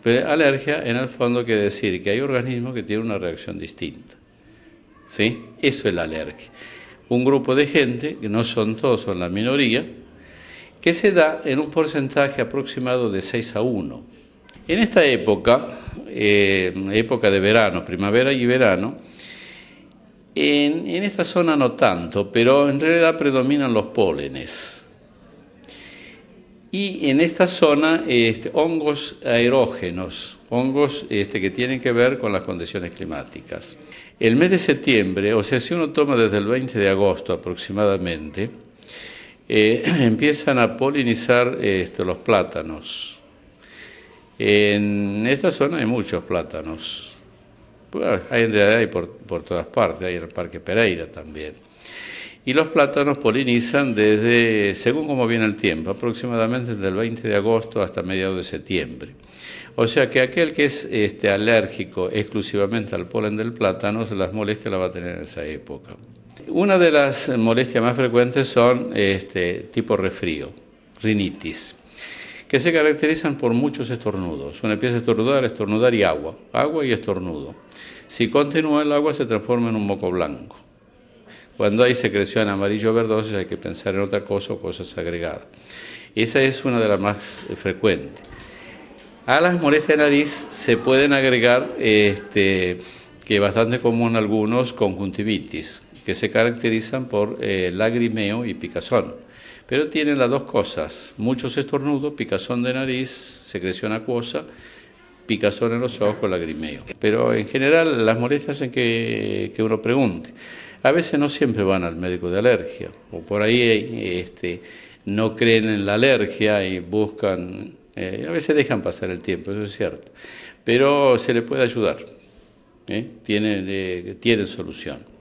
Pero alergia, en el fondo, quiere decir que hay organismos que tienen una reacción distinta. ¿Sí? Eso es la alergia. Un grupo de gente, que no son todos, son la minoría, que se da en un porcentaje aproximado de 6 a 1. En esta época, eh, época de verano, primavera y verano, en, en esta zona no tanto, pero en realidad predominan los pólenes. Y en esta zona, este, hongos aerógenos, hongos este, que tienen que ver con las condiciones climáticas. El mes de septiembre, o sea, si uno toma desde el 20 de agosto aproximadamente, eh, empiezan a polinizar este, los plátanos. En esta zona hay muchos plátanos. hay en realidad por, por todas partes, hay en el Parque Pereira también. Y los plátanos polinizan desde, según como viene el tiempo, aproximadamente desde el 20 de agosto hasta mediados de septiembre. O sea que aquel que es este, alérgico exclusivamente al polen del plátano, las molestias las va a tener en esa época. Una de las molestias más frecuentes son este, tipo refrío, rinitis, que se caracterizan por muchos estornudos. Una empieza a estornudar, estornudar y agua, agua y estornudo. Si continúa el agua se transforma en un moco blanco. Cuando hay secreción amarillo verdosa hay que pensar en otra cosa o cosas agregadas. Esa es una de las más frecuentes. A las molestias de nariz se pueden agregar, este, que es bastante común algunos, conjuntivitis, que se caracterizan por eh, lagrimeo y picazón. Pero tienen las dos cosas, muchos estornudos, picazón de nariz, secreción acuosa, picazón en los ojos, lagrimeo. Pero en general las molestias hacen que, uno pregunte. A veces no siempre van al médico de alergia, o por ahí este, no creen en la alergia y buscan, eh, a veces dejan pasar el tiempo, eso es cierto, pero se le puede ayudar, ¿eh? tienen, eh, tienen solución.